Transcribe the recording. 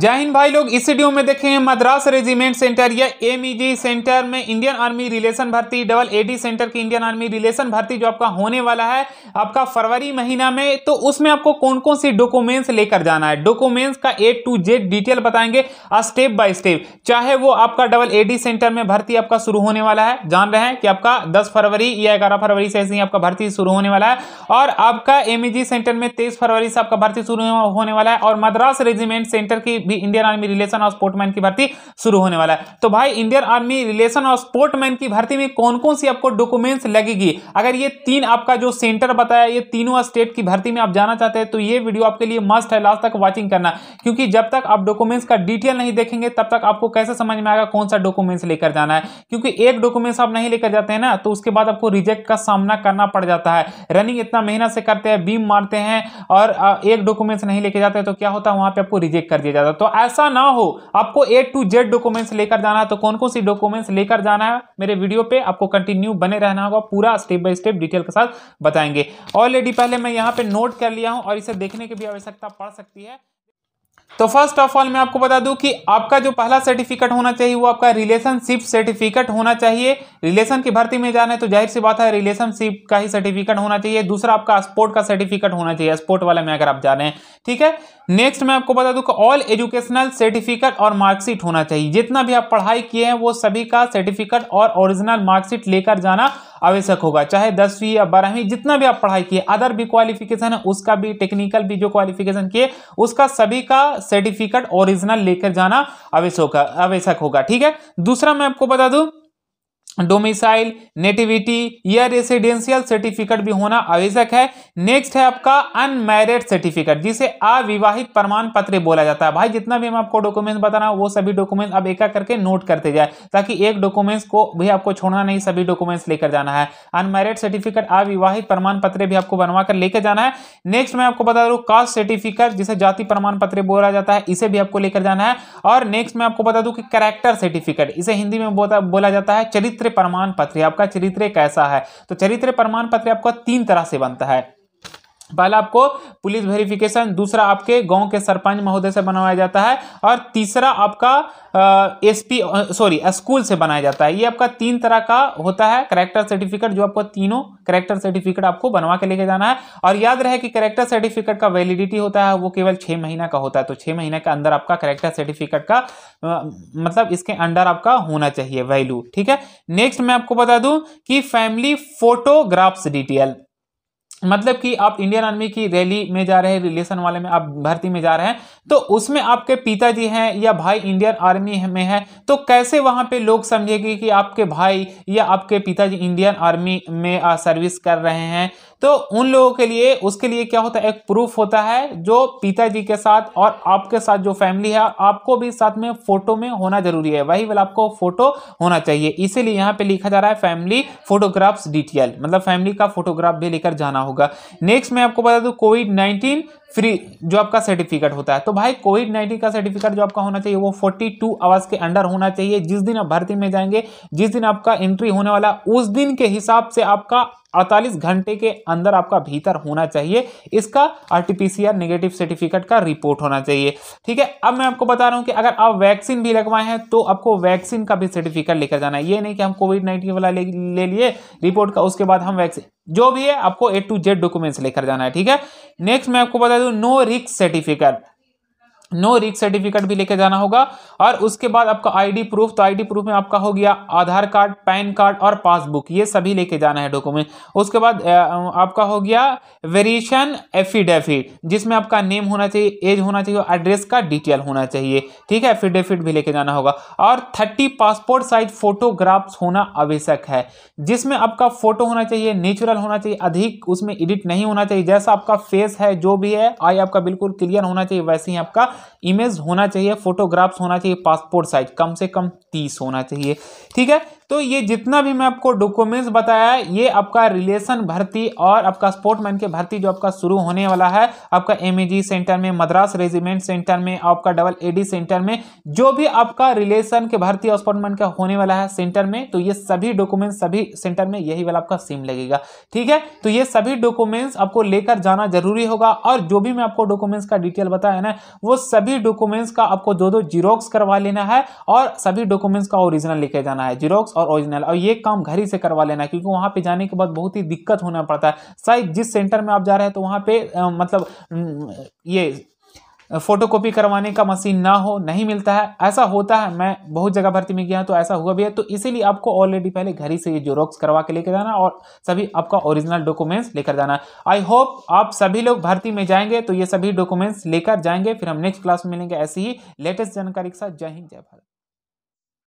जय हिंद भाई लोग इस वीडियो में देखें मद्रास रेजिमेंट सेंटर या एमईजी e सेंटर में इंडियन आर्मी रिलेशन भर्ती डबल एडी सेंटर की इंडियन आर्मी रिलेशन भर्ती जो आपका होने वाला है आपका फरवरी महीना में तो उसमें आपको कौन कौन सी डॉक्यूमेंट्स लेकर जाना है डॉक्यूमेंट्स का ए टू जेड डिटेल बताएंगे स्टेप बाय स्टेप चाहे वो आपका डबल एडी सेंटर में भर्ती आपका शुरू होने वाला है जान रहे हैं कि आपका दस फरवरी या ग्यारह फरवरी से ही आपका भर्ती शुरू होने वाला है और आपका एम e सेंटर में तेईस फरवरी से आपका भर्ती शुरू होने वाला है और मद्रास रेजिमेंट सेंटर की भी इंडियन आर्मी रिलेशन और स्पोर्टमैन की भर्ती शुरू होने वाला है तो भाई इंडियन आर्मी रिलेशन और स्पोर्टमैन की भर्ती में कौन कौन सी आपको डॉक्यूमेंट्स लगेगी अगर ये तीन आपका जो सेंटर बताया ये तीनों स्टेट की भर्ती में आप जाना चाहते हैं तो ये वीडियो आपके लिए मस्ट है लास्ट तक वॉचिंग करना क्योंकि जब तक आप डॉक्यूमेंट्स का डिटेल नहीं देखेंगे तब तक आपको कैसे समझ में आएगा कौन सा डॉक्यूमेंट्स लेकर जाना है क्योंकि एक डॉक्यूमेंट्स आप नहीं लेकर जाते हैं ना तो उसके बाद आपको रिजेक्ट का सामना करना पड़ जाता है रनिंग इतना मेहनत से करते हैं बीम मारते हैं और एक डॉक्यूमेंट्स नहीं लेके जाते तो क्या होता है वहां पर आपको रिजेक्ट कर दिया जाता है जाता तो ऐसा ना हो आपको ए टू जेड डॉक्यूमेंट्स लेकर जाना है तो कौन कौन सी डॉक्यूमेंट्स लेकर जाना है मेरे वीडियो पे आपको कंटिन्यू बने रहना होगा पूरा स्टेप बाय स्टेप डिटेल के साथ बताएंगे ऑलरेडी पहले मैं यहाँ पे नोट कर लिया हूँ और इसे देखने की भी आवश्यकता पड़ सकती है तो फर्स्ट ऑफ ऑल मैं आपको बता दूं कि आपका जो पहला सर्टिफिकेट होना चाहिए वो आपका रिलेशनशिप सर्टिफिकेट होना चाहिए रिलेशन की भर्ती में जाना है तो जाहिर सी बात है रिलेशनशिप का ही सर्टिफिकेट होना चाहिए दूसरा आपका स्पोर्ट का सर्टिफिकेट होना चाहिए स्पोर्ट वाले में अगर आप जा रहे हैं ठीक है नेक्स्ट मैं आपको बता दूं कि ऑल एजुकेशनल सर्टिफिकेट और मार्कशीट होना चाहिए जितना भी आप पढ़ाई किए हैं वो सभी का सर्टिफिकेट और ओरिजिनल मार्कशीट लेकर जाना आवश्यक होगा चाहे दसवीं या बारहवीं जितना भी आप पढ़ाई किए अदर भी क्वालिफिकेशन है उसका भी टेक्निकल भी जो क्वालिफिकेशन किए उसका सभी का सर्टिफिकेट ओरिजिनल लेकर जाना आवश्यक आवश्यक होगा ठीक है दूसरा मैं आपको बता दू डोमिसाइल नेटिविटी या रेसिडेंशियल सर्टिफिकेट भी होना आवश्यक है नेक्स्ट है आपका अनमैरिड सर्टिफिकेट जिसे अविवाहित प्रमाण पत्र बोला जाता है भाई जितना भी हम आपको डॉक्यूमेंट्स हूँ वो सभी डॉक्यूमेंट्स आप एक करके नोट करते जाए ताकि एक डॉक्यूमेंट्स को भी आपको छोड़ना नहीं सभी डॉक्यूमेंट्स लेकर जाना है अनमैरिड सर्टिफिकेट अविवाहित प्रमाण पत्र भी आपको बनवा कर लेकर जाना है नेक्स्ट मैं आपको बता दूँ कास्ट सर्टिफिकेट जिसे जाति प्रमाण पत्र बोला जाता है इसे भी आपको लेकर जाना है और नेक्स्ट मैं आपको बता दूँ कि करेक्टर सर्टिफिकेट इसे हिंदी में बोला जाता है चरित्र चरित्र प्रमाण पत्र आपका चरित्र कैसा है तो चरित्र प्रमाण पत्र आपका तीन तरह से बनता है पहला आपको पुलिस वेरिफिकेशन दूसरा आपके गांव के सरपंच महोदय से बनवाया जाता है और तीसरा आपका एसपी सॉरी स्कूल से बनाया जाता है ये आपका तीन तरह का होता है करेक्टर सर्टिफिकेट जो आपको तीनों करेक्टर सर्टिफिकेट आपको बनवा के लेके जाना है और याद रहे कि करेक्टर सर्टिफिकेट का वैलिडिटी होता है वो केवल छः महीना का होता है तो छः महीने के अंदर आपका करेक्टर सर्टिफिकेट का मतलब इसके अंडर आपका होना चाहिए वैल्यू ठीक है नेक्स्ट मैं आपको बता दूँ कि फैमिली फोटोग्राफ्स डिटेल मतलब कि आप इंडियन आर्मी की रैली में जा रहे हैं रिलेशन वाले में आप भर्ती में जा रहे हैं तो उसमें आपके पिताजी हैं या भाई इंडियन आर्मी में है तो कैसे वहां पे लोग समझेंगे कि आपके भाई या आपके पिताजी इंडियन आर्मी में सर्विस कर रहे हैं तो उन लोगों के लिए उसके लिए क्या होता है एक प्रूफ होता है जो पिताजी के साथ और आपके साथ जो फैमिली है आपको भी साथ में फोटो में होना जरूरी है वही वाला आपको फोटो होना चाहिए इसीलिए यहाँ पे लिखा जा रहा है फैमिली फोटोग्राफ्स डिटेल मतलब फैमिली का फोटोग्राफ भी लेकर जाना होगा नेक्स्ट मैं आपको बता दूँ कोविड नाइन्टीन फ्री जो आपका सर्टिफिकेट होता है तो भाई कोविड नाइन्टीन का सर्टिफिकेट जो आपका होना चाहिए वो 42 टू आवर्स के अंडर होना चाहिए जिस दिन आप भर्ती में जाएंगे जिस दिन आपका एंट्री होने वाला उस दिन के हिसाब से आपका अड़तालीस घंटे के अंदर आपका भीतर होना चाहिए इसका आरटीपीसीआर नेगेटिव सर्टिफिकेट का रिपोर्ट होना चाहिए ठीक है अब मैं आपको बता रहा हूँ कि अगर आप वैक्सीन भी लगवाए हैं तो आपको वैक्सीन का भी सर्टिफिकेट लेकर जाना है ये नहीं कि हम कोविड नाइन्टीन वाला ले, ले लिए रिपोर्ट का उसके बाद हम वैक्सीन जो भी है आपको ए टू जेड डॉक्यूमेंट्स लेकर जाना है ठीक है नेक्स्ट मैं आपको बता दूं नो रिक्स सर्टिफिकेट नो रिक सर्टिफिकेट भी लेके जाना होगा और उसके बाद आपका आईडी प्रूफ तो आईडी प्रूफ में आपका हो गया आधार कार्ड पैन कार्ड और पासबुक ये सभी लेके जाना है डॉक्यूमेंट उसके बाद आपका हो गया वेरिएशन एफिडेविट जिसमें आपका नेम होना चाहिए एज होना चाहिए एड्रेस का डिटेल होना चाहिए ठीक है एफिडेविट भी लेके जाना होगा और थर्टी पासपोर्ट साइज फोटोग्राफ्स होना आवश्यक है जिसमें आपका फोटो होना चाहिए नेचुरल होना चाहिए अधिक उसमें एडिट नहीं होना चाहिए जैसा आपका फेस है जो भी है आई आपका बिल्कुल क्लियर होना चाहिए वैसे ही आपका इमेज होना चाहिए फोटोग्राफ्स होना चाहिए पासपोर्ट साइज कम से कम तीस होना चाहिए ठीक है तो ये जितना भी मैं आपको डॉक्यूमेंट्स बताया है ये आपका रिलेशन भर्ती और आपका स्पोर्टमैन के भर्ती जो आपका शुरू होने वाला है आपका एम सेंटर में मद्रास रेजिमेंट सेंटर में आपका डबल ए सेंटर में जो भी आपका रिलेशन के भर्ती और स्पोर्टमैन का होने वाला है सेंटर में तो ये सभी डॉक्यूमेंट्स सभी सेंटर में यही वाला आपका सिम लगेगा ठीक है तो ये सभी डॉक्यूमेंट्स आपको लेकर जाना जरूरी होगा और जो भी मैं आपको डॉक्यूमेंट्स का डिटेल बताया ना वो सभी डॉक्यूमेंट्स का आपको दो दो जीरोक्स करवा लेना है और सभी डॉक्यूमेंट्स का ओरिजिनल लेके जाना है जीरोक्स और ओरिजिनल और ये काम घर ही से करवा लेना क्योंकि वहाँ पे जाने के बाद बहुत ही दिक्कत होना पड़ता है शायद जिस सेंटर में आप जा रहे हैं तो वहाँ पे आ, मतलब ये फोटोकॉपी करवाने का मशीन ना हो नहीं मिलता है ऐसा होता है मैं बहुत जगह भर्ती में गया तो ऐसा हुआ भी है तो इसीलिए आपको ऑलरेडी पहले घर ही से ये जोरोक्स करवा के लेकर जाना और सभी आपका ओरिजिनल डॉक्यूमेंट्स लेकर जाना आई होप आप सभी लोग भर्ती में जाएंगे तो ये सभी डॉक्यूमेंट्स लेकर जाएंगे फिर हम नेक्स्ट क्लास में मिलेंगे ऐसी ही लेटेस्ट जानकारी के साथ जय हिंद जय भारत